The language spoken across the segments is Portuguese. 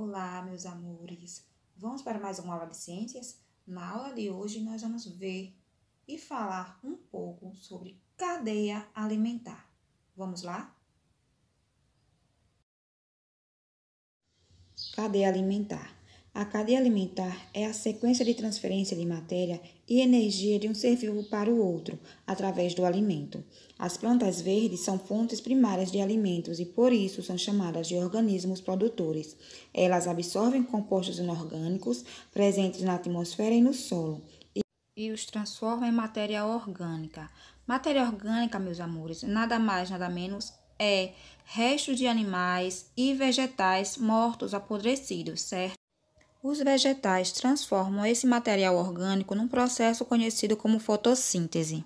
Olá, meus amores! Vamos para mais uma aula de ciências? Na aula de hoje, nós vamos ver e falar um pouco sobre cadeia alimentar. Vamos lá? Cadeia alimentar a cadeia alimentar é a sequência de transferência de matéria e energia de um ser vivo para o outro, através do alimento. As plantas verdes são fontes primárias de alimentos e, por isso, são chamadas de organismos produtores. Elas absorvem compostos inorgânicos presentes na atmosfera e no solo e, e os transformam em matéria orgânica. Matéria orgânica, meus amores, nada mais, nada menos é restos de animais e vegetais mortos apodrecidos, certo? Os vegetais transformam esse material orgânico num processo conhecido como fotossíntese.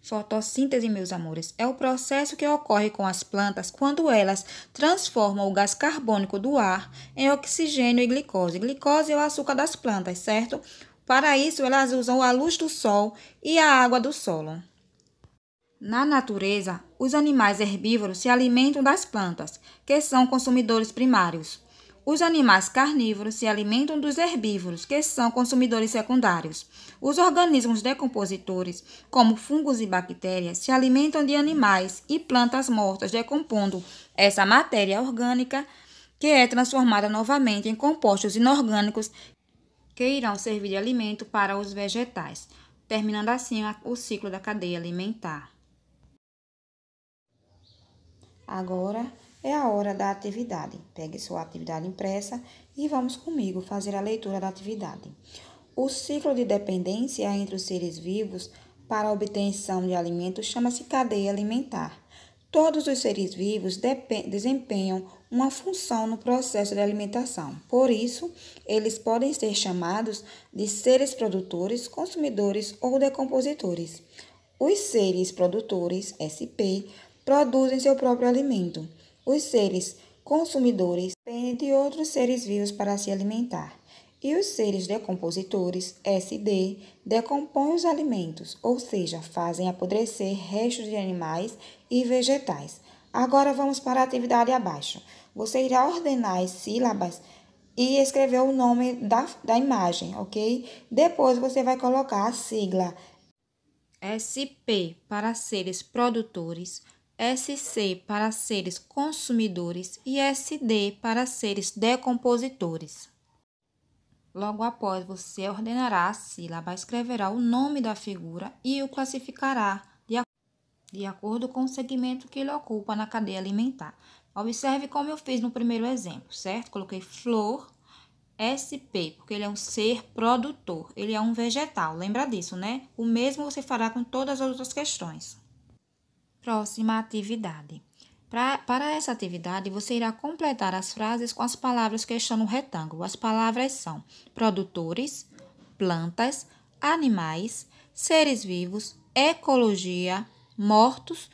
Fotossíntese, meus amores, é o processo que ocorre com as plantas quando elas transformam o gás carbônico do ar em oxigênio e glicose. Glicose é o açúcar das plantas, certo? Para isso, elas usam a luz do sol e a água do solo. Na natureza, os animais herbívoros se alimentam das plantas, que são consumidores primários. Os animais carnívoros se alimentam dos herbívoros, que são consumidores secundários. Os organismos decompositores, como fungos e bactérias, se alimentam de animais e plantas mortas, decompondo essa matéria orgânica, que é transformada novamente em compostos inorgânicos que irão servir de alimento para os vegetais, terminando assim o ciclo da cadeia alimentar. Agora, é a hora da atividade. Pegue sua atividade impressa e vamos comigo fazer a leitura da atividade. O ciclo de dependência entre os seres vivos para a obtenção de alimentos chama-se cadeia alimentar. Todos os seres vivos desempenham uma função no processo de alimentação. Por isso, eles podem ser chamados de seres produtores, consumidores ou decompositores. Os seres produtores, SP, produzem seu próprio alimento. Os seres consumidores dependem de outros seres vivos para se alimentar. E os seres decompositores, SD, decompõem os alimentos, ou seja, fazem apodrecer restos de animais e vegetais. Agora vamos para a atividade abaixo. Você irá ordenar as sílabas e escrever o nome da, da imagem, ok? Depois você vai colocar a sigla SP para seres produtores, SC para seres consumidores e SD para seres decompositores. Logo após, você ordenará a sílaba, escreverá o nome da figura e o classificará de, ac de acordo com o segmento que ele ocupa na cadeia alimentar. Observe como eu fiz no primeiro exemplo, certo? Coloquei flor SP, porque ele é um ser produtor, ele é um vegetal, lembra disso, né? O mesmo você fará com todas as outras questões. Próxima atividade. Pra, para essa atividade, você irá completar as frases com as palavras que estão no retângulo. As palavras são produtores, plantas, animais, seres vivos, ecologia, mortos,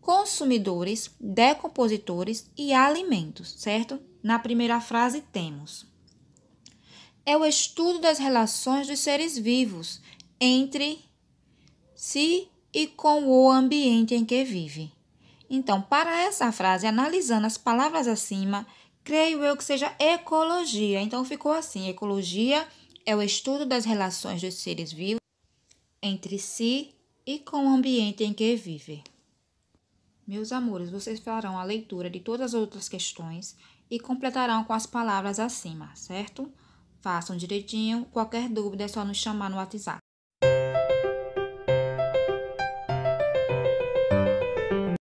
consumidores, decompositores e alimentos, certo? Na primeira frase temos: É o estudo das relações dos seres vivos entre si e com o ambiente em que vive. Então, para essa frase, analisando as palavras acima, creio eu que seja ecologia. Então, ficou assim: ecologia é o estudo das relações dos seres vivos entre si e com o ambiente em que vivem. Meus amores, vocês farão a leitura de todas as outras questões e completarão com as palavras acima, certo? Façam direitinho. Qualquer dúvida é só nos chamar no WhatsApp.